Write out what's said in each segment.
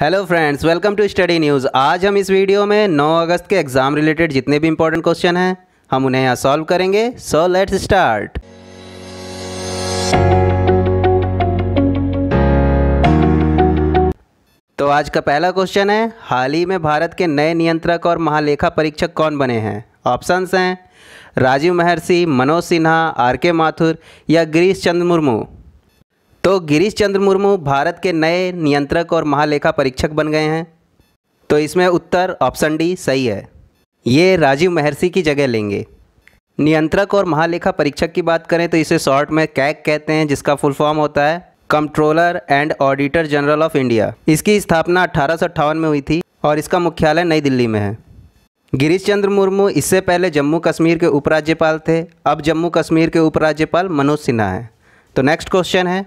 hello friends welcome to study news आज हम इस वीडियो में 9 अगस्त के एग्ज़ाम रिलेटेड जितने भी इंपॉर्टेंट क्वेश्चन हैं हम उन्हें यहाँ सॉल्व करेंगे सो लेट्स स्टार्ट तो आज का पहला क्वेश्चन है हाल ही में भारत के नए नियंत्रक और महालेखा परीक्षक कौन बने हैं ऑप्शंस हैं राजीव महर्षि मनोज सिन्हा आर के माथुर या गिरीश चंद्र मुर्मू तो गिरीश चंद्र मुर्मू भारत के नए नियंत्रक और महालेखा परीक्षक बन गए हैं तो इसमें उत्तर ऑप्शन डी सही है ये राजीव महर्षि की जगह लेंगे नियंत्रक और महालेखा परीक्षक की बात करें तो इसे शॉर्ट में कैक कहते हैं जिसका फुल फॉर्म होता है controller and auditor general of India इसकी स्थापना अठारह में हुई थी और इसका मुख्यालय नई दिल्ली में है गिरीश चंद्र मुर्मू इससे पहले जम्मू कश्मीर के उपराज्यपाल थे अब जम्मू कश्मीर के उपराज्यपाल मनोज सिन्हा हैं तो नेक्स्ट क्वेश्चन है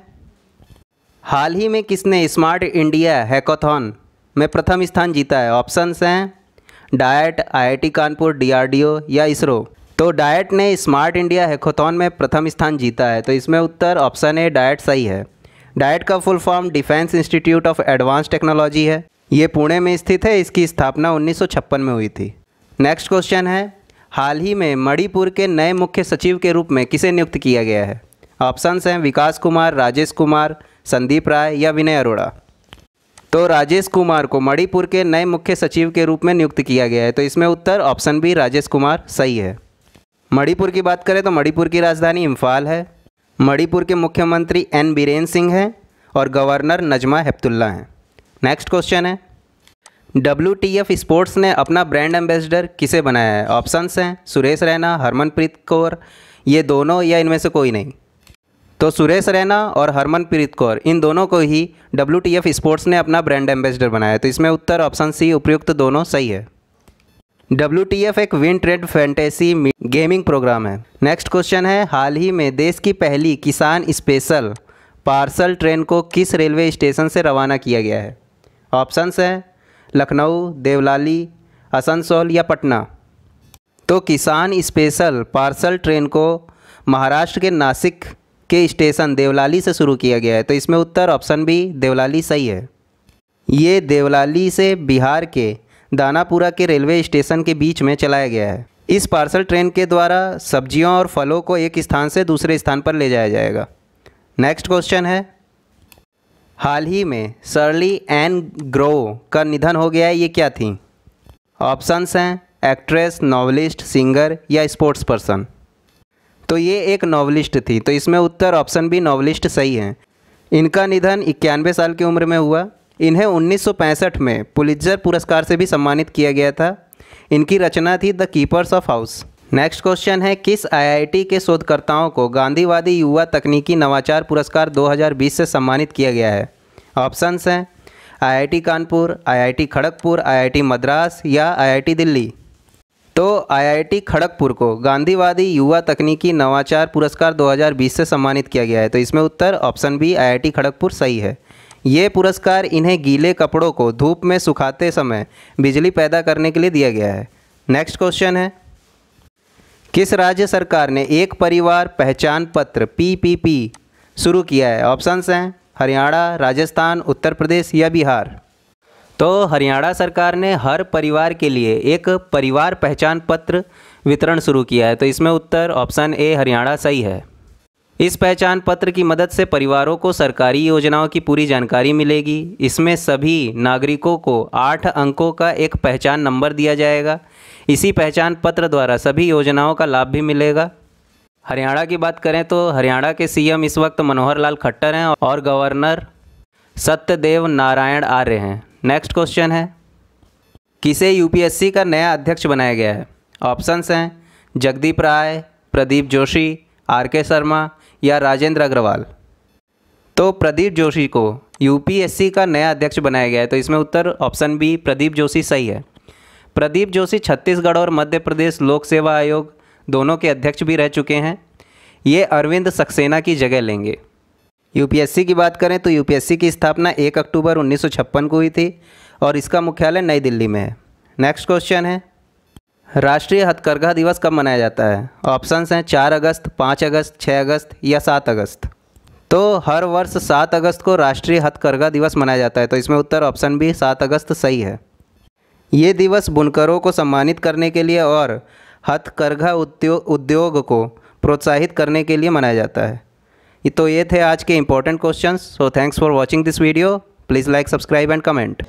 हाल ही में किसने स्मार्ट इंडिया हैकोथॉन में प्रथम स्थान जीता है ऑप्शंस हैं डायट आईआईटी कानपुर डीआरडीओ या इसरो तो डायट ने स्मार्ट इंडिया हैकोथन में प्रथम स्थान जीता है तो इसमें उत्तर ऑप्शन ए डायट सही है डायट का full form defence institute of advance technology है ये पुणे में स्थित है इसकी स्थापना उन्नीस में हुई थी नेक्स्ट क्वेश्चन है हाल ही में मणिपुर के नए मुख्य सचिव के रूप में किसे नियुक्त किया गया है ऑप्शंस हैं विकास कुमार राजेश कुमार संदीप राय या विनय अरोड़ा तो राजेश कुमार को मणिपुर के नए मुख्य सचिव के रूप में नियुक्त किया गया है तो इसमें उत्तर ऑप्शन बी राजेश कुमार सही है मणिपुर की बात करें तो मणिपुर की राजधानी इम्फाल है मणिपुर के मुख्यमंत्री एन बीरेन सिंह हैं और गवर्नर नजमा हेप्तुल्ला हैं नेक्स्ट क्वेश्चन है डब्ल्यू टी एफ स्पोर्ट्स ने अपना ब्रांड एम्बेसडर किसे बनाया है ऑप्शंस हैं सुरेश रैना हरमनप्रीत कौर ये दोनों या इनमें से कोई नहीं तो सुरेश रैना और हरमनप्रीत कौर इन दोनों को ही डब्ल्यू स्पोर्ट्स ने अपना ब्रांड एम्बेसडर बनाया तो इसमें उत्तर ऑप्शन सी उपयुक्त दोनों सही है डब्ल्यू एक win trade fantasy gaming program है नेक्स्ट क्वेश्चन है हाल ही में देश की पहली किसान स्पेशल पार्सल ट्रेन को किस रेलवे स्टेशन से रवाना किया गया है ऑप्शंस हैं लखनऊ देवलाली आसनसोल या पटना तो किसान स्पेशल पार्सल ट्रेन को महाराष्ट्र के नासिक के स्टेशन देवलाली से शुरू किया गया है तो इसमें उत्तर ऑप्शन बी देवलाली सही है ये देवलाली से बिहार के दानापुरा के रेलवे स्टेशन के बीच में चलाया गया है इस पार्सल ट्रेन के द्वारा सब्जियों और फलों को एक स्थान से दूसरे स्थान पर ले जाया जाएगा नेक्स्ट क्वेश्चन है हाल ही में सर्ली एन ग्रो का निधन हो गया है ये क्या थी ऑप्शंस हैं एक्ट्रेस नॉवलिस्ट सिंगर या स्पोर्ट्स पर्सन तो ये एक नॉवलिस्ट थी तो इसमें उत्तर ऑप्शन बी नॉवलिस्ट सही है इनका निधन इक्यानवे साल की उम्र में हुआ इन्हें 1965 में पुलिजर पुरस्कार से भी सम्मानित किया गया था इनकी रचना थी the keepers of house next question है किस आईआईटी के शोधकर्ताओं को गांधीवादी युवा तकनीकी नवाचार पुरस्कार 2020 से सम्मानित किया गया है ऑप्शंस हैं IIT Kanpur IIT Kharagpur IIT Madras या आईआईटी दिल्ली तो आईआईटी खड़गपुर को गांधीवादी युवा तकनीकी नवाचार पुरस्कार 2020 से सम्मानित किया गया है तो इसमें उत्तर ऑप्शन बी आईआईटी खड़गपुर सही है ये पुरस्कार इन्हें गीले कपड़ों को धूप में सुखाते समय बिजली पैदा करने के लिए दिया गया है नेक्स्ट क्वेश्चन है किस राज्य सरकार ने एक परिवार पहचान पत्र पी शुरू किया है ऑप्शंस हैं हरियाणा राजस्थान उत्तर प्रदेश या बिहार तो हरियाणा सरकार ने हर परिवार के लिए एक परिवार पहचान पत्र वितरण शुरू किया है तो इसमें उत्तर ऑप्शन ए हरियाणा सही है इस पहचान पत्र की मदद से परिवारों को सरकारी योजनाओं की पूरी जानकारी मिलेगी इसमें सभी नागरिकों को आठ अंकों का एक पहचान नंबर दिया जाएगा इसी पहचान पत्र द्वारा सभी योजनाओं का लाभ भी मिलेगा हरियाणा की बात करें तो हरियाणा के सीएम इस वक्त मनोहर लाल खट्टर हैं और गवर्नर सत्यदेव नारायण आर्य हैं नेक्स्ट क्वेश्चन है किसे यूपीएससी का नया अध्यक्ष बनाया गया है ऑप्शंस हैं जगदीप राय प्रदीप जोशी आर के शर्मा या राजेंद्र अग्रवाल तो प्रदीप जोशी को यूपीएससी का नया अध्यक्ष बनाया गया है तो इसमें उत्तर ऑप्शन बी प्रदीप जोशी सही है प्रदीप जोशी छत्तीसगढ़ और मध्य प्रदेश लोक सेवा आयोग दोनों के अध्यक्ष भी रह चुके हैं ये अरविंद सक्सेना की जगह लेंगे यूपीएससी की बात करें तो यूपीएससी की स्थापना 1 अक्टूबर 1956 को हुई थी और इसका मुख्यालय नई दिल्ली में है नेक्स्ट क्वेश्चन है राष्ट्रीय हथकरघा दिवस कब मनाया जाता है ऑप्शंस हैं चार अगस्त पाँच अगस्त छः अगस्त या सात अगस्त तो हर वर्ष सात अगस्त को राष्ट्रीय हथकरघा दिवस मनाया जाता है तो इसमें उत्तर ऑप्शन बी सात अगस्त सही है ये दिवस बुनकरों को सम्मानित करने के लिए और हथकरघा उद्योग को प्रोत्साहित करने के लिए मनाया जाता है ये तो ये थे आज के important questions so thanks for watching this video please like subscribe and comment